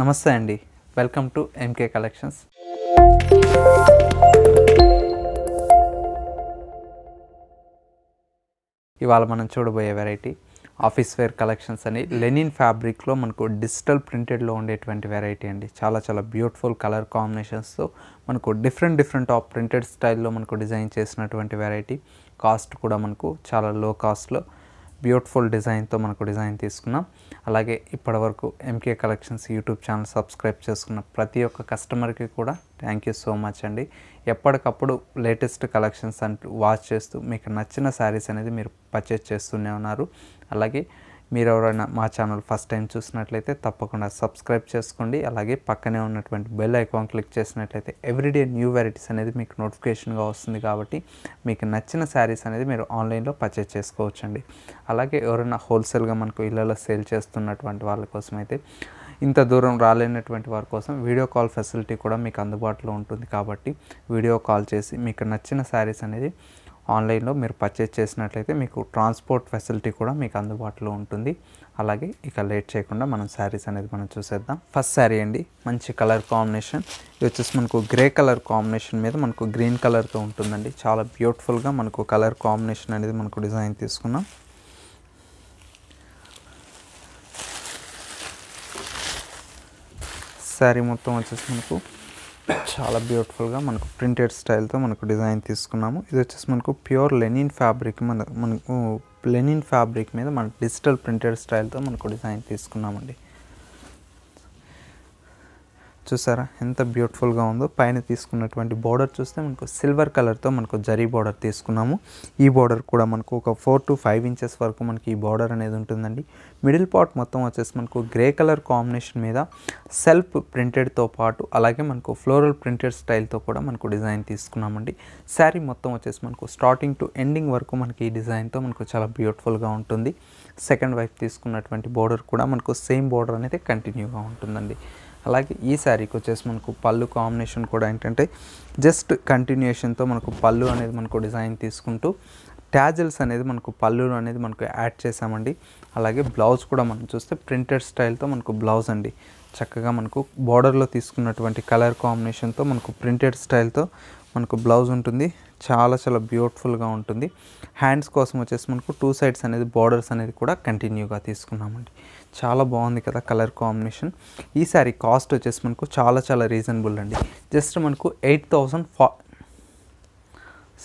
నమస్తే అండి welcome to MK collections ఇవాళ మనం చూడబోయే వెరైటీ ఆఫీస్ వేర్ కలెక్షన్స్ అని లెనిన్ ఫ్యాబ్రిక్లో మనకు డిజిటల్ ప్రింటెడ్లో ఉండేటువంటి వెరైటీ అండి చాలా చాలా బ్యూటిఫుల్ కలర్ కాంబినేషన్స్తో మనకు డిఫరెంట్ డిఫరెంట్ ఆఫ్ ప్రింటెడ్ స్టైల్లో మనకు డిజైన్ చేసినటువంటి వెరైటీ కాస్ట్ కూడా మనకు చాలా లో కాస్ట్లో బ్యూటిఫుల్ డిజైన్తో మనకు డిజైన్ తీసుకున్నాం అలాగే ఇప్పటివరకు MK collections YouTube channel subscribe చేసుకున్న ప్రతి ఒక్క కస్టమర్కి కూడా థ్యాంక్ యూ సో మచ్ అండి ఎప్పటికప్పుడు లేటెస్ట్ కలెక్షన్స్ అంటూ వాచ్ చేస్తూ మీకు నచ్చిన శారీస్ అనేది మీరు పర్చేస్ చేస్తూనే ఉన్నారు అలాగే మీరు ఎవరైనా మా ఛానల్ ఫస్ట్ టైం చూసినట్లయితే తప్పకుండా సబ్స్క్రైబ్ చేసుకోండి అలాగే పక్కనే ఉన్నటువంటి బెల్ ఐకాన్ క్లిక్ చేసినట్లయితే ఎవ్రీడే న్యూ వెరైటీస్ అనేది మీకు నోటిఫికేషన్గా వస్తుంది కాబట్టి మీకు నచ్చిన శారీస్ అనేది మీరు ఆన్లైన్లో పర్చేస్ చేసుకోవచ్చండి అలాగే ఎవరైనా హోల్సేల్గా మనకు ఇళ్ళలో సేల్ చేస్తున్నటువంటి వాళ్ళ కోసం అయితే ఇంత దూరం రాలేనటువంటి వారి కోసం వీడియో కాల్ ఫెసిలిటీ కూడా మీకు అందుబాటులో ఉంటుంది కాబట్టి వీడియో కాల్ చేసి మీకు నచ్చిన శారీస్ అనేది ఆన్లైన్లో మీరు పర్చేజ్ చేసినట్లయితే మీకు ట్రాన్స్పోర్ట్ ఫెసిలిటీ కూడా మీకు అందుబాటులో ఉంటుంది అలాగే ఇక లేట్ చేయకుండా మనం శారీస్ అనేది మనం చూసేద్దాం ఫస్ట్ శారీ అండి మంచి కలర్ కాంబినేషన్ ఇది వచ్చేసి మనకు గ్రే కలర్ కాంబినేషన్ మీద మనకు గ్రీన్ కలర్తో ఉంటుందండి చాలా బ్యూటిఫుల్గా మనకు కలర్ కాంబినేషన్ అనేది మనకు డిజైన్ తీసుకున్నాం శారీ మొత్తం వచ్చేసి మనకు చాలా బ్యూటిఫుల్గా మనకు ప్రింటెడ్ స్టైల్తో మనకు డిజైన్ తీసుకున్నాము ఇది వచ్చేసి మనకు ప్యూర్ లెనిన్ ఫ్యాబ్రిక్ మన మనకు లెనిన్ ఫ్యాబ్రిక్ మీద మన డిజిటల్ ప్రింటెడ్ స్టైల్తో మనకు డిజైన్ తీసుకున్నామండి చూసారా ఎంత బ్యూటిఫుల్గా ఉందో పైన తీసుకున్నటువంటి బార్డర్ చూస్తే మనకు సిల్వర్ కలర్తో మనకు జరీ బార్డర్ తీసుకున్నాము ఈ బార్డర్ కూడా మనకు ఒక ఫోర్ టు ఫైవ్ ఇంచెస్ వరకు మనకి ఈ బార్డర్ అనేది ఉంటుందండి మిడిల్ పార్ట్ మొత్తం వచ్చేసి మనకు గ్రే కలర్ కాంబినేషన్ మీద సెల్ఫ్ ప్రింటెడ్తో పాటు అలాగే మనకు ఫ్లోరల్ ప్రింటెడ్ స్టైల్తో కూడా మనకు డిజైన్ తీసుకున్నామండి శారీ మొత్తం వచ్చేసి మనకు స్టార్టింగ్ టు ఎండింగ్ వరకు మనకి ఈ డిజైన్తో మనకు చాలా బ్యూటిఫుల్గా ఉంటుంది సెకండ్ వైఫ్ తీసుకున్నటువంటి బార్డర్ కూడా మనకు సేమ్ బార్డర్ అనేది కంటిన్యూగా ఉంటుందండి అలాగే ఈ శారీకి వచ్చేసి మనకు పళ్ళు కాంబినేషన్ కూడా ఏంటంటే జస్ట్ కంటిన్యూషన్తో మనకు పళ్ళు అనేది మనకు డిజైన్ తీసుకుంటూ ట్యాజల్స్ అనేది మనకు పళ్ళు అనేది మనకు యాడ్ చేసామండి అలాగే బ్లౌజ్ కూడా మనం చూస్తే ప్రింటెడ్ స్టైల్తో మనకు బ్లౌజ్ అండి చక్కగా మనకు బార్డర్లో తీసుకున్నటువంటి కలర్ కాంబినేషన్తో మనకు ప్రింటెడ్ స్టైల్తో మనకు బ్లౌజ్ ఉంటుంది చాలా చాలా బ్యూటిఫుల్గా ఉంటుంది హ్యాండ్స్ కోసం వచ్చేసి మనకు టూ సైడ్స్ అనేది బార్డర్స్ అనేది కూడా కంటిన్యూగా తీసుకున్నామండి చాలా బాగుంది కదా కలర్ కాంబినేషన్ ఈ సారీ కాస్ట్ వచ్చేసి మనకు చాలా చాలా రీజనబుల్ అండి జస్ట్ మనకు ఎయిట్ థౌసండ్ ఫా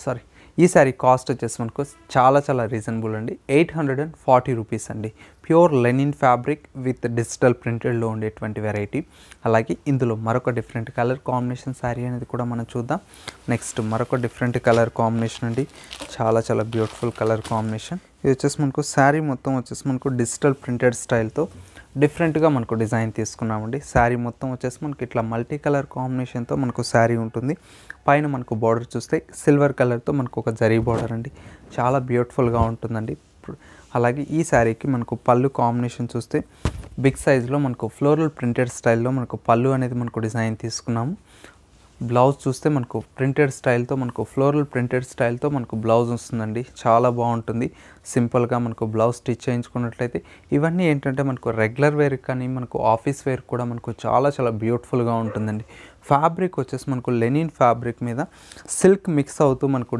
సారీ ఈ శారీ కాస్ట్ వచ్చేసి మనకు చాలా చాలా రీజనబుల్ అండి eight hundred and forty rupees అండి pure linen fabric with digital ప్రింటెడ్లో ఉండేటువంటి వెరైటీ అలాగే ఇందులో మరొక డిఫరెంట్ కలర్ కాంబినేషన్ శారీ అనేది కూడా మనం చూద్దాం నెక్స్ట్ మరొక డిఫరెంట్ కలర్ కాంబినేషన్ అండి చాలా చాలా బ్యూటిఫుల్ కలర్ కాంబినేషన్ ఇది వచ్చేసి మనకు శారీ మొత్తం వచ్చేసి మనకు డిజిటల్ ప్రింటెడ్ స్టైల్తో డిఫరెంట్గా మనకు డిజైన్ తీసుకున్నామండి శారీ మొత్తం వచ్చేసి మనకి ఇట్లా మల్టీ కలర్ కాంబినేషన్తో మనకు శారీ ఉంటుంది పైన మనకు బార్డర్ చూస్తే సిల్వర్ కలర్తో మనకు ఒక జరీ బార్డర్ అండి చాలా బ్యూటిఫుల్గా ఉంటుందండి అలాగే ఈ శారీకి మనకు పళ్ళు కాంబినేషన్ చూస్తే బిగ్ సైజులో మనకు ఫ్లోరల్ ప్రింటెడ్ స్టైల్లో మనకు పళ్ళు అనేది మనకు డిజైన్ తీసుకున్నాము బ్లౌజ్ చూస్తే మనకు ప్రింటెడ్ స్టైల్తో మనకు ఫ్లోరల్ ప్రింటెడ్ స్టైల్తో మనకు బ్లౌజ్ వస్తుందండి చాలా బాగుంటుంది సింపుల్గా మనకు బ్లౌజ్ స్టిచ్ చేయించుకున్నట్లయితే ఇవన్నీ ఏంటంటే మనకు రెగ్యులర్ వేర్ కానీ మనకు ఆఫీస్ వేర్ కూడా మనకు చాలా చాలా బ్యూటిఫుల్గా ఉంటుందండి ఫ్యాబ్రిక్ వచ్చేసి మనకు లెనిన్ ఫ్యాబ్రిక్ మీద సిల్క్ మిక్స్ అవుతూ మనకు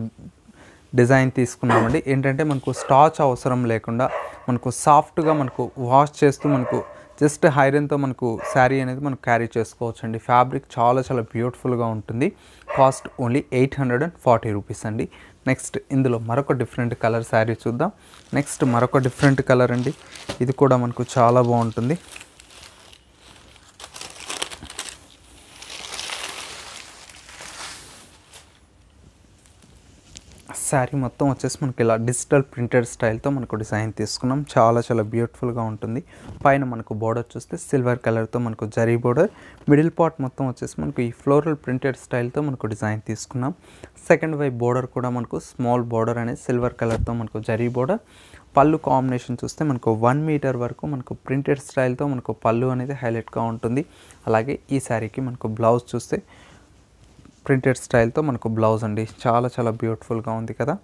డిజైన్ తీసుకున్నామండి ఏంటంటే మనకు స్టాచ్ అవసరం లేకుండా మనకు సాఫ్ట్గా మనకు వాష్ చేస్తూ మనకు జస్ట్ హైరన్తో మనకు శారీ అనేది మనం క్యారీ చేసుకోవచ్చు అండి ఫ్యాబ్రిక్ చాలా చాలా బ్యూటిఫుల్గా ఉంటుంది cost only eight hundred and forty rupees అండి నెక్స్ట్ ఇందులో మరొక డిఫరెంట్ కలర్ శారీ చూద్దాం నెక్స్ట్ మరొక డిఫరెంట్ కలర్ అండి ఇది కూడా మనకు చాలా బాగుంటుంది శారీ మొత్తం వచ్చేసి మనకి ఇలా డిజిటల్ ప్రింటెడ్ స్టైల్తో మనకు డిజైన్ తీసుకున్నాం చాలా చాలా బ్యూటిఫుల్గా ఉంటుంది పైన మనకు బోర్డర్ చూస్తే సిల్వర్ కలర్తో మనకు జరీ బోర్డర్ మిడిల్ పార్ట్ మొత్తం వచ్చేసి మనకు ఈ ఫ్లోరల్ ప్రింటెడ్ స్టైల్తో మనకు డిజైన్ తీసుకున్నాం సెకండ్ వైపు బోర్డర్ కూడా మనకు స్మాల్ బోర్డర్ అనేది సిల్వర్ కలర్తో మనకు జరీ బోర్డర్ పళ్ళు కాంబినేషన్ చూస్తే మనకు వన్ మీటర్ వరకు మనకు ప్రింటెడ్ స్టైల్తో మనకు పళ్ళు అనేది హైలైట్గా ఉంటుంది అలాగే ఈ శారీకి మనకు బ్లౌజ్ చూస్తే ప్రింటెడ్ స్టైల్తో మనకు బ్లౌజ్ అండి చాలా చాలా బ్యూటిఫుల్గా ఉంది కదా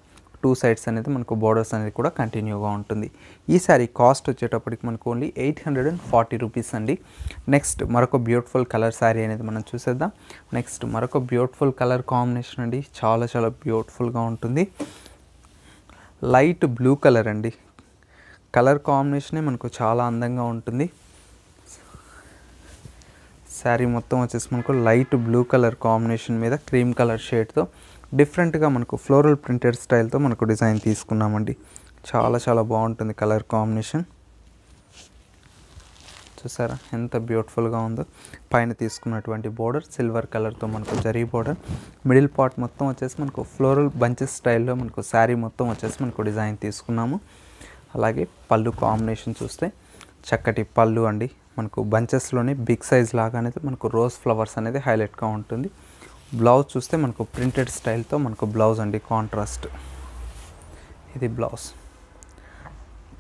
టూ సైడ్స్ అనేది మనకు బోర్డర్స్ అనేది కూడా కంటిన్యూగా ఉంటుంది ఈ సారీ కాస్ట్ వచ్చేటప్పటికి మనకు only eight hundred and forty rupees అండి నెక్స్ట్ మరొక బ్యూటిఫుల్ కలర్ శారీ అనేది మనం చూసేద్దాం నెక్స్ట్ మరొక బ్యూటిఫుల్ కలర్ కాంబినేషన్ అండి చాలా చాలా బ్యూటిఫుల్గా ఉంటుంది లైట్ బ్లూ కలర్ అండి కలర్ కాంబినేషనే మనకు చాలా అందంగా ఉంటుంది శారీ మొత్తం వచ్చేసి మనకు లైట్ బ్లూ కలర్ కాంబినేషన్ మీద క్రీమ్ కలర్ షేడ్తో డిఫరెంట్గా మనకు ఫ్లోరల్ ప్రింటెడ్ స్టైల్తో మనకు డిజైన్ తీసుకున్నామండి చాలా చాలా బాగుంటుంది కలర్ కాంబినేషన్ చూసారా ఎంత బ్యూటిఫుల్గా ఉందో పైన తీసుకున్నటువంటి బోర్డర్ సిల్వర్ కలర్తో మనకు జరీ బోర్డర్ మిడిల్ పార్ట్ మొత్తం వచ్చేసి మనకు ఫ్లోరల్ బంచెస్ స్టైల్లో మనకు శారీ మొత్తం వచ్చేసి మనకు డిజైన్ తీసుకున్నాము అలాగే పళ్ళు కాంబినేషన్ చూస్తే చక్కటి పళ్ళు అండి మనకు బంచెస్లోనే బిగ్ సైజ్ లాగా అనేది మనకు రోజ్ ఫ్లవర్స్ అనేది హైలైట్గా ఉంటుంది బ్లౌజ్ చూస్తే మనకు ప్రింటెడ్ స్టైల్తో మనకు బ్లౌజ్ అండి కాంట్రాస్ట్ ఇది బ్లౌజ్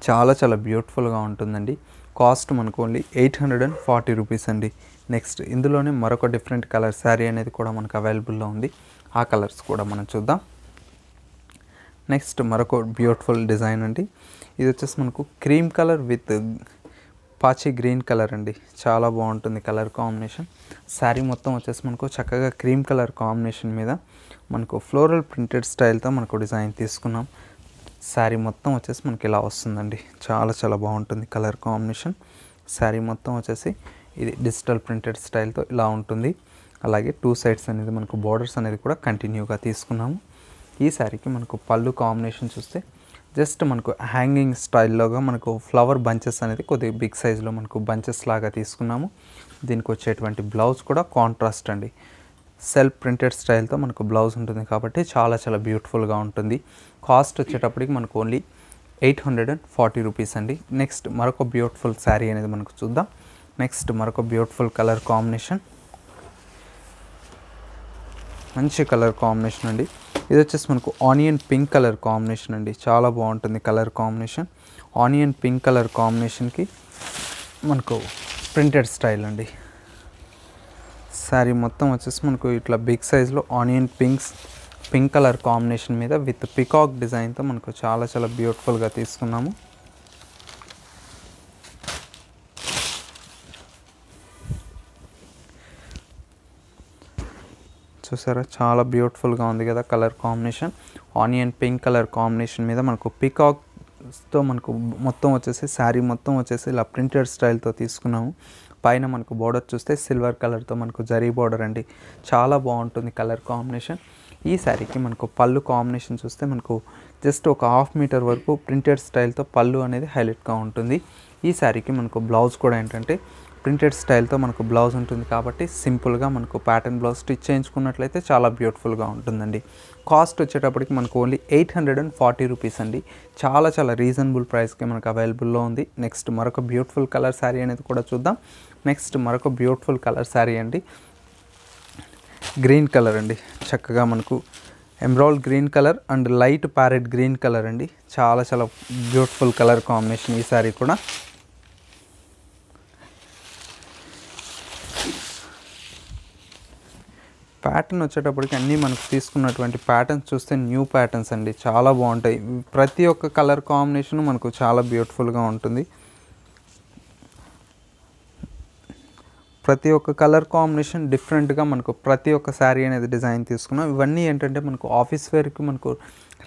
చాలా చాలా బ్యూటిఫుల్గా ఉంటుందండి కాస్ట్ మనకు only eight hundred and forty rupees అండి నెక్స్ట్ ఇందులోనే మరొక డిఫరెంట్ కలర్ శారీ అనేది కూడా మనకు అవైలబుల్లో ఉంది ఆ కలర్స్ కూడా మనం చూద్దాం నెక్స్ట్ మరొక బ్యూటిఫుల్ డిజైన్ అండి ఇది వచ్చేసి మనకు క్రీమ్ కలర్ విత్ పాచి గ్రీన్ కలర్ అండి చాలా బాగుంటుంది కలర్ కాంబినేషన్ శారీ మొత్తం వచ్చేసి మనకు చక్కగా క్రీమ్ కలర్ కాంబినేషన్ మీద మనకు ఫ్లోరల్ ప్రింటెడ్ స్టైల్తో మనకు డిజైన్ తీసుకున్నాం శారీ మొత్తం వచ్చేసి మనకి ఇలా వస్తుందండి చాలా చాలా బాగుంటుంది కలర్ కాంబినేషన్ శారీ మొత్తం వచ్చేసి ఇది డిజిటల్ ప్రింటెడ్ స్టైల్తో ఇలా ఉంటుంది అలాగే టూ సైడ్స్ అనేది మనకు బార్డర్స్ అనేది కూడా కంటిన్యూగా తీసుకున్నాము ఈ శారీకి మనకు పళ్ళు కాంబినేషన్ చూస్తే జస్ట్ మనకు హ్యాంగింగ్ స్టైల్లోగా మనకు ఫ్లవర్ బంచెస్ అనేది కొద్దిగా బిగ్ సైజులో మనకు బంచెస్ లాగా తీసుకున్నాము దీనికి వచ్చేటువంటి బ్లౌజ్ కూడా కాంట్రాస్ట్ అండి సెల్ఫ్ ప్రింటెడ్ స్టైల్తో మనకు బ్లౌజ్ ఉంటుంది కాబట్టి చాలా చాలా బ్యూటిఫుల్గా ఉంటుంది కాస్ట్ వచ్చేటప్పటికి మనకు only eight hundred and forty rupees అండి నెక్స్ట్ మరొక బ్యూటిఫుల్ శారీ అనేది మనకు చూద్దాం నెక్స్ట్ మరొక బ్యూటిఫుల్ కలర్ కాంబినేషన్ మంచి కలర్ కాంబినేషన్ అండి ఇది వచ్చేసి మనకు ఆనియన్ పింక్ కలర్ కాంబినేషన్ అండి చాలా బాగుంటుంది colour combination onion pink colour కాంబినేషన్కి మనకు ప్రింటెడ్ స్టైల్ అండి శారీ మొత్తం వచ్చేసి మనకు ఇట్లా బిగ్ సైజ్లో onion pinks pink colour combination మీద విత్ పికాక్ డిజైన్తో మనకు చాలా చాలా బ్యూటిఫుల్గా తీసుకున్నాము చూసారా చాలా బ్యూటిఫుల్గా ఉంది కదా colour combination onion pink colour combination మీద మనకు పికాక్ తో మనకు మొత్తం వచ్చేసి శారీ మొత్తం వచ్చేసి ఇలా ప్రింటెడ్ స్టైల్తో తీసుకున్నాము పైన మనకు బోర్డర్ చూస్తే సిల్వర్ కలర్తో మనకు జరీ బార్డర్ అండి చాలా బాగుంటుంది కలర్ కాంబినేషన్ ఈ శారీకి మనకు పళ్ళు కాంబినేషన్ చూస్తే మనకు జస్ట్ ఒక హాఫ్ మీటర్ వరకు ప్రింటెడ్ స్టైల్తో పళ్ళు అనేది హైలైట్గా ఉంటుంది ఈ శారీకి మనకు బ్లౌజ్ కూడా ఏంటంటే ప్రింటెడ్ స్టైల్తో మనకు బ్లౌజ్ ఉంటుంది కాబట్టి సింపుల్గా మనకు ప్యాటర్న్ బ్లౌజ్ స్టిచ్ చేయించుకున్నట్లయితే చాలా బ్యూటిఫుల్గా ఉంటుందండి కాస్ట్ వచ్చేటప్పటికి మనకు only eight hundred and forty rupees అండి చాలా చాలా రీజనబుల్ ప్రైస్కి మనకు అవైలబుల్లో ఉంది నెక్స్ట్ మరొక బ్యూటిఫుల్ కలర్ శారీ అనేది కూడా చూద్దాం నెక్స్ట్ మరొక బ్యూటిఫుల్ కలర్ శారీ అండి గ్రీన్ కలర్ అండి చక్కగా మనకు emerald green colour and light parrot green colour అండి చాలా చాలా బ్యూటిఫుల్ కలర్ కాంబినేషన్ ఈ శారీ కూడా ప్యాటర్న్ వచ్చేటప్పటికి అన్నీ మనకు తీసుకున్నటువంటి ప్యాటర్న్స్ చూస్తే న్యూ ప్యాటర్న్స్ అండి చాలా బాగుంటాయి ప్రతి ఒక్క కలర్ కాంబినేషన్ మనకు చాలా బ్యూటిఫుల్గా ఉంటుంది ప్రతి ఒక్క కలర్ కాంబినేషన్ డిఫరెంట్గా మనకు ప్రతి ఒక్క శారీ అనేది డిజైన్ తీసుకున్నాం ఇవన్నీ ఏంటంటే మనకు ఆఫీస్ వేర్కి మనకు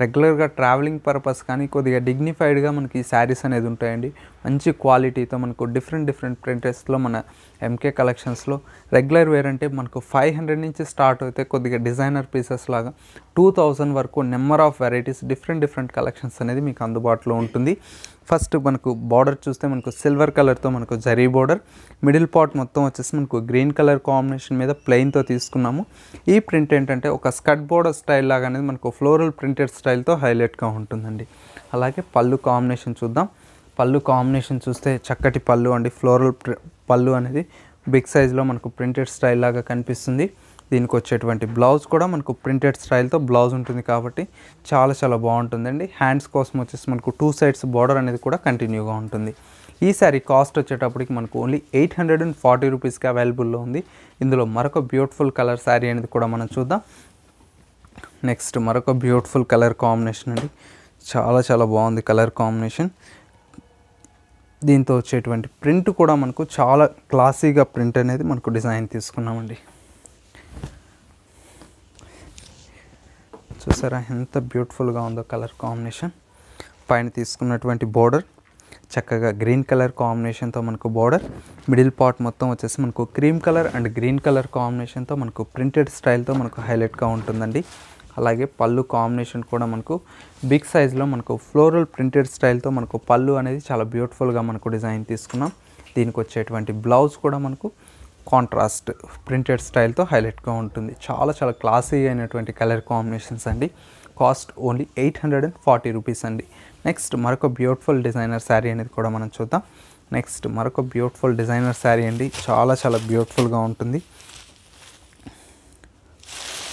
రెగ్యులర్గా ట్రావెలింగ్ పర్పస్ కానీ కొద్దిగా డిగ్నిఫైడ్గా మనకి శారీస్ అనేది ఉంటాయండి మంచి క్వాలిటీతో మనకు డిఫరెంట్ డిఫరెంట్ ప్రింటెస్లో మన ఎంకే కలెక్షన్స్లో రెగ్యులర్ వేర్ అంటే మనకు ఫైవ్ హండ్రెడ్ నుంచి స్టార్ట్ అయితే కొద్దిగా డిజైనర్ పీసెస్ లాగా టూ థౌజండ్ వరకు number of varieties different different collections అనేది మీకు అందుబాటులో ఉంటుంది ఫస్ట్ మనకు బార్డర్ చూస్తే మనకు సిల్వర్ కలర్తో మనకు జరీ బార్డర్ మిడిల్ పార్ట్ మొత్తం వచ్చేసి మనకు గ్రీన్ కలర్ కాంబినేషన్ మీద ప్లెయిన్తో తీసుకున్నాము ఈ ప్రింట్ ఏంటంటే ఒక స్కట్ బోర్డర్ స్టైల్ లాగా అనేది మనకు ఫ్లోరల్ ప్రింటెడ్ స్టైల్తో హైలైట్గా ఉంటుందండి అలాగే పళ్ళు కాంబినేషన్ చూద్దాం పళ్ళు కాంబినేషన్ చూస్తే చక్కటి పళ్ళు అండి ఫ్లోరల్ పళ్ళు అనేది బిగ్ సైజ్లో మనకు ప్రింటెడ్ స్టైల్ లాగా కనిపిస్తుంది దీనికి వచ్చేటువంటి బ్లౌజ్ కూడా మనకు ప్రింటెడ్ స్టైల్తో బ్లౌజ్ ఉంటుంది కాబట్టి చాలా చాలా బాగుంటుందండి హ్యాండ్స్ కోసం వచ్చేసి మనకు టూ సైడ్స్ బార్డర్ అనేది కూడా కంటిన్యూగా ఉంటుంది ఈ సారీ కాస్ట్ వచ్చేటప్పటికి మనకు only eight hundred and forty రూపీస్కి అవైలబుల్లో ఉంది ఇందులో మరొక బ్యూటిఫుల్ కలర్ శారీ అనేది కూడా మనం చూద్దాం నెక్స్ట్ మరొక బ్యూటిఫుల్ కలర్ కాంబినేషన్ అండి చాలా చాలా బాగుంది కలర్ కాంబినేషన్ దీంతో వచ్చేటువంటి ప్రింట్ కూడా మనకు చాలా క్లాసీగా ప్రింట్ అనేది మనకు డిజైన్ తీసుకున్నామండి చూసారా ఎంత బ్యూటిఫుల్గా ఉందో కలర్ కాంబినేషన్ పైన తీసుకున్నటువంటి బోర్డర్ చక్కగా గ్రీన్ కలర్ కాంబినేషన్తో మనకు బోర్డర్ మిడిల్ పార్ట్ మొత్తం వచ్చేసి మనకు cream colour and green colour కాంబినేషన్తో మనకు ప్రింటెడ్ స్టైల్తో మనకు హైలైట్గా ఉంటుందండి అలాగే పళ్ళు కాంబినేషన్ కూడా మనకు బిగ్ సైజ్లో మనకు ఫ్లోరల్ ప్రింటెడ్ స్టైల్తో మనకు పళ్ళు అనేది చాలా బ్యూటిఫుల్గా మనకు డిజైన్ తీసుకున్నాం దీనికి వచ్చేటువంటి బ్లౌజ్ కూడా మనకు కాంట్రాస్ట్ ప్రింటెడ్ స్టైల్తో హైలైట్గా ఉంటుంది చాలా చాలా క్లాసీ అయినటువంటి కలర్ కాంబినేషన్స్ అండి cost only eight hundred and forty rupees అండి నెక్స్ట్ మరొక బ్యూటిఫుల్ డిజైనర్ శారీ అనేది కూడా మనం చూద్దాం నెక్స్ట్ మరొక బ్యూటిఫుల్ డిజైనర్ శారీ అండి చాలా చాలా బ్యూటిఫుల్గా ఉంటుంది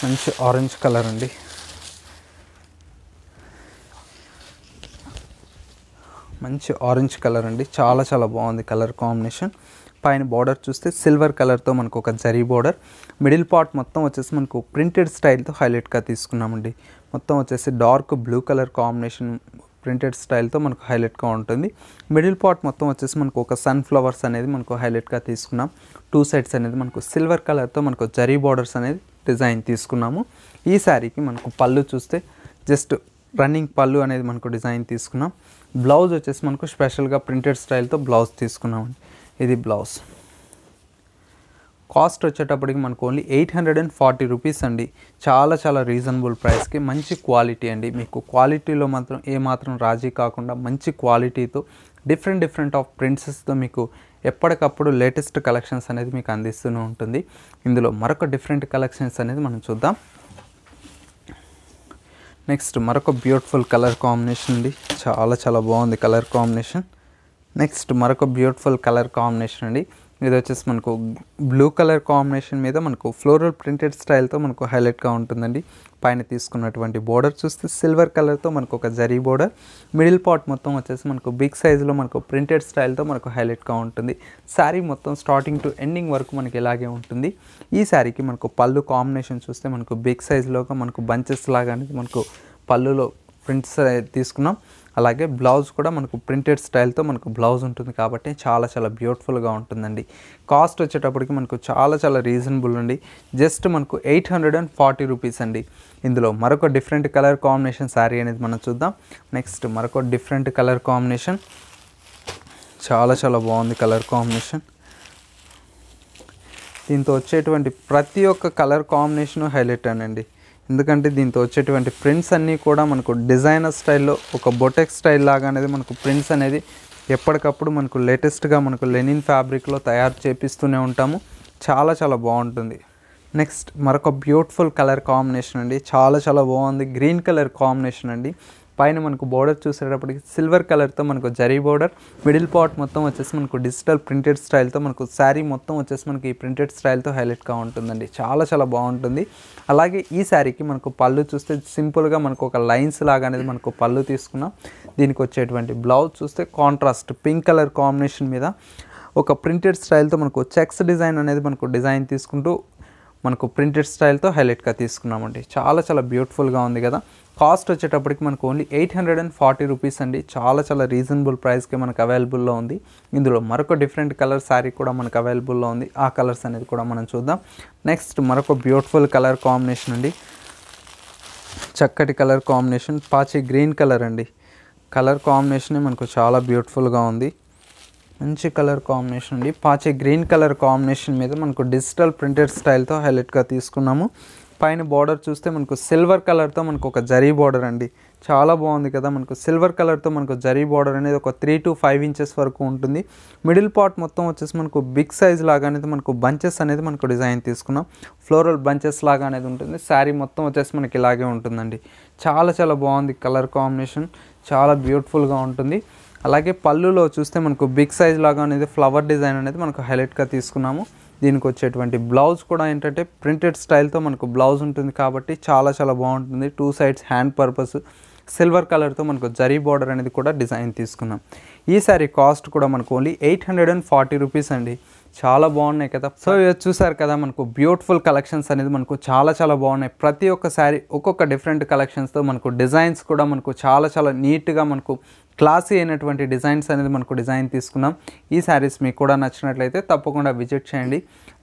మంచి ఆరెంజ్ కలర్ అండి మంచి ఆరెంజ్ కలర్ అండి చాలా చాలా బాగుంది కలర్ కాంబినేషన్ పైన బార్డర్ చూస్తే సిల్వర్ కలర్తో మనకు ఒక జరీ బార్డర్ మిడిల్ పార్ట్ మొత్తం వచ్చేసి మనకు ప్రింటెడ్ స్టైల్తో హైలైట్గా తీసుకున్నామండి మొత్తం వచ్చేసి dark blue colour combination printed స్టైల్తో మనకు హైలైట్గా ఉంటుంది మిడిల్ పార్ట్ మొత్తం వచ్చేసి మనకు ఒక సన్ ఫ్లవర్స్ అనేది మనకు హైలైట్గా తీసుకున్నాం టూ సైడ్స్ అనేది మనకు సిల్వర్ కలర్తో మనకు జరీ బార్డర్స్ అనేది డిజైన్ తీసుకున్నాము ఈ శారీకి మనకు పళ్ళు చూస్తే జస్ట్ రన్నింగ్ పళ్ళు అనేది మనకు డిజైన్ తీసుకున్నాం బ్లౌజ్ వచ్చేసి మనకు స్పెషల్గా ప్రింటెడ్ స్టైల్తో బ్లౌజ్ తీసుకున్నామండి ఇది బ్లౌజ్ కాస్ట్ వచ్చేటప్పటికి మనకు only eight hundred and forty rupees అండి చాలా చాలా రీజనబుల్ ప్రైస్కి మంచి క్వాలిటీ అండి మీకు క్వాలిటీలో మాత్రం ఏమాత్రం రాజీ కాకుండా మంచి క్వాలిటీతో డిఫరెంట్ డిఫరెంట్ ఆఫ్ ప్రింట్సెస్తో మీకు ఎప్పటికప్పుడు లేటెస్ట్ కలెక్షన్స్ అనేది మీకు అందిస్తూనే ఉంటుంది ఇందులో మరొక డిఫరెంట్ కలెక్షన్స్ అనేది మనం చూద్దాం నెక్స్ట్ మరొక బ్యూటిఫుల్ కలర్ కాంబినేషన్ అండి చాలా చాలా బాగుంది కలర్ కాంబినేషన్ నెక్స్ట్ మరొక బ్యూటిఫుల్ కలర్ కాంబినేషన్ అండి ఇది వచ్చేసి మనకు బ్లూ కలర్ కాంబినేషన్ మీద మనకు ఫ్లోరల్ ప్రింటెడ్ స్టైల్తో మనకు హైలైట్గా ఉంటుందండి పైన తీసుకున్నటువంటి బోర్డర్ చూస్తే సిల్వర్ కలర్తో మనకు ఒక జరీ బోర్డర్ మిడిల్ పార్ట్ మొత్తం వచ్చేసి మనకు బిగ్ సైజులో మనకు ప్రింటెడ్ స్టైల్తో మనకు హైలైట్గా ఉంటుంది శారీ మొత్తం స్టార్టింగ్ టు ఎండింగ్ వరకు మనకి ఇలాగే ఉంటుంది ఈ శారీకి మనకు పళ్ళు కాంబినేషన్ చూస్తే మనకు బిగ్ సైజులోగా మనకు బంచెస్ లాగా అనేది మనకు పళ్ళులో ప్రింట్స్ తీసుకున్నాం అలాగే బ్లౌజ్ కూడా మనకు ప్రింటెడ్ స్టైల్తో మనకు బ్లౌజ్ ఉంటుంది కాబట్టి చాలా చాలా బ్యూటిఫుల్గా ఉంటుందండి కాస్ట్ వచ్చేటప్పటికి మనకు చాలా చాలా రీజనబుల్ అండి జస్ట్ మనకు eight hundred and forty rupees అండి ఇందులో మరొక డిఫరెంట్ కలర్ కాంబినేషన్ శారీ అనేది మనం చూద్దాం నెక్స్ట్ మరొక డిఫరెంట్ కలర్ కాంబినేషన్ చాలా చాలా బాగుంది కలర్ కాంబినేషన్ దీంతో వచ్చేటువంటి ప్రతి ఒక్క కలర్ కాంబినేషను హైలైట్ అనండి ఎందుకంటే దీంతో వచ్చేటువంటి ప్రింట్స్ అన్నీ కూడా మనకు డిజైనర్ స్టైల్లో ఒక బొటెక్ స్టైల్ లాగా అనేది మనకు ప్రింట్స్ అనేది ఎప్పటికప్పుడు మనకు లేటెస్ట్గా మనకు లెనిన్ ఫ్యాబ్రిక్లో తయారు చేపిస్తూనే ఉంటాము చాలా చాలా బాగుంటుంది నెక్స్ట్ మరొక బ్యూటిఫుల్ కలర్ కాంబినేషన్ అండి చాలా చాలా బాగుంది గ్రీన్ కలర్ కాంబినేషన్ అండి పైన మనకు బోర్డర్ చూసేటప్పటికి సిల్వర్ కలర్తో మనకు జరీ బోర్డర్ మిడిల్ పార్ట్ మొత్తం వచ్చేసి మనకు డిజిటల్ ప్రింటెడ్ స్టైల్తో మనకు శారీ మొత్తం వచ్చేసి మనకి ఈ ప్రింటెడ్ స్టైల్తో హైలైట్గా ఉంటుందండి చాలా చాలా బాగుంటుంది అలాగే ఈ శారీకి మనకు పళ్ళు చూస్తే సింపుల్గా మనకు ఒక లైన్స్ లాగా అనేది మనకు పళ్ళు తీసుకున్నాం దీనికి వచ్చేటువంటి బ్లౌజ్ చూస్తే కాంట్రాస్ట్ పింక్ కలర్ కాంబినేషన్ మీద ఒక ప్రింటెడ్ స్టైల్తో మనకు చెక్స్ డిజైన్ అనేది మనకు డిజైన్ తీసుకుంటూ మనకు ప్రింటెడ్ స్టైల్తో హైలైట్గా తీసుకున్నామండి చాలా చాలా బ్యూటిఫుల్గా ఉంది కదా కాస్ట్ వచ్చేటప్పటికి మనకు only eight hundred and forty rupees అండి చాలా చాలా రీజనబుల్ ప్రైస్కి మనకు అవైలబుల్లో ఉంది ఇందులో మరొక డిఫరెంట్ కలర్ శారీ కూడా మనకు అవైలబుల్లో ఉంది ఆ కలర్స్ అనేది కూడా మనం చూద్దాం నెక్స్ట్ మరొక బ్యూటిఫుల్ కలర్ కాంబినేషన్ అండి చక్కటి కలర్ కాంబినేషన్ పాచి గ్రీన్ కలర్ అండి కలర్ కాంబినేషన్ మనకు చాలా బ్యూటిఫుల్గా ఉంది మంచి కలర్ కాంబినేషన్ అండి పాచే గ్రీన్ కలర్ కాంబినేషన్ మీద మనకు డిజిటల్ ప్రింటెడ్ స్టైల్తో హైలైట్గా తీసుకున్నాము పైన బార్డర్ చూస్తే మనకు సిల్వర్ కలర్తో మనకు ఒక జరీ బార్డర్ అండి చాలా బాగుంది కదా మనకు సిల్వర్ కలర్తో మనకు జరీ బార్డర్ అనేది ఒక త్రీ టు ఫైవ్ ఇంచెస్ వరకు ఉంటుంది మిడిల్ పార్ట్ మొత్తం వచ్చేసి మనకు బిగ్ సైజ్ లాగా అనేది మనకు బంచెస్ అనేది మనకు డిజైన్ తీసుకున్నాం ఫ్లోరల్ బంచెస్ లాగా అనేది ఉంటుంది శారీ మొత్తం వచ్చేసి మనకి ఇలాగే ఉంటుందండి చాలా చాలా బాగుంది కలర్ కాంబినేషన్ చాలా బ్యూటిఫుల్గా ఉంటుంది అలాగే పళ్ళులో చూస్తే మనకు బిగ్ సైజ్ లాగా అనేది ఫ్లవర్ డిజైన్ అనేది మనకు హైలైట్గా తీసుకున్నాము దీనికి వచ్చేటువంటి బ్లౌజ్ కూడా ఏంటంటే ప్రింటెడ్ స్టైల్తో మనకు బ్లౌజ్ ఉంటుంది కాబట్టి చాలా చాలా బాగుంటుంది two sides hand purpose silver కలర్తో మనకు జరీ బార్డర్ అనేది కూడా డిజైన్ తీసుకున్నాం ఈ కాస్ట్ కూడా మనకు only eight hundred and forty rupees అండి చాలా బాగున్నాయి కదా సో ఇది చూసారు కదా మనకు బ్యూటిఫుల్ కలెక్షన్స్ అనేది మనకు చాలా చాలా బాగున్నాయి ప్రతి ఒక్క శారీ ఒక్కొక్క డిఫరెంట్ కలెక్షన్స్తో మనకు డిజైన్స్ కూడా మనకు చాలా చాలా నీట్గా మనకు క్లాసీ అయినటువంటి డిజైన్స్ అనేది మనకు డిజైన్ తీసుకున్నాం ఈ శారీస్ మీకు కూడా నచ్చినట్లయితే తప్పకుండా విజిట్ చేయండి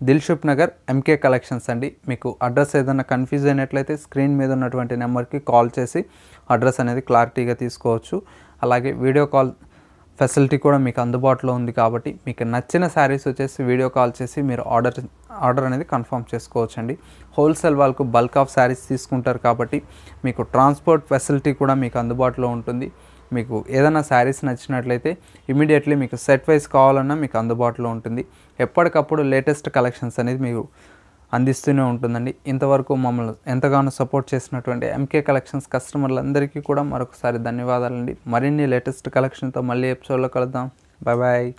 దిల్షుప్ నగర్ ఎంకే కలెక్షన్స్ అండి మీకు అడ్రస్ ఏదైనా కన్ఫ్యూజ్ అయినట్లయితే స్క్రీన్ మీద ఉన్నటువంటి నెంబర్కి కాల్ చేసి అడ్రస్ అనేది క్లారిటీగా తీసుకోవచ్చు అలాగే వీడియో కాల్ ఫెసిలిటీ కూడా మీకు అందుబాటులో ఉంది కాబట్టి మీకు నచ్చిన శారీస్ వచ్చేసి వీడియో కాల్ చేసి మీరు ఆర్డర్ ఆర్డర్ అనేది కన్ఫర్మ్ చేసుకోవచ్చండి హోల్సేల్ వాళ్ళకు బల్క్ ఆఫ్ శారీస్ తీసుకుంటారు కాబట్టి మీకు ట్రాన్స్పోర్ట్ ఫెసిలిటీ కూడా మీకు అందుబాటులో ఉంటుంది మీకు ఏదైనా శారీస్ నచ్చినట్లయితే ఇమీడియట్లీ మీకు సెట్ వైజ్ కావాలన్నా మీకు అందుబాటులో ఉంటుంది ఎప్పటికప్పుడు లేటెస్ట్ కలెక్షన్స్ అనేది మీకు అందిస్తూనే ఉంటుందండి ఇంతవరకు మమ్మల్ని ఎంతగానో సపోర్ట్ చేసినటువంటి ఎంకే కలెక్షన్స్ కస్టమర్లందరికీ కూడా మరొకసారి ధన్యవాదాలండి మరిన్ని లేటెస్ట్ కలెక్షన్తో మళ్ళీ ఎపిసోడ్లో కలుద్దాం బాయ్ బాయ్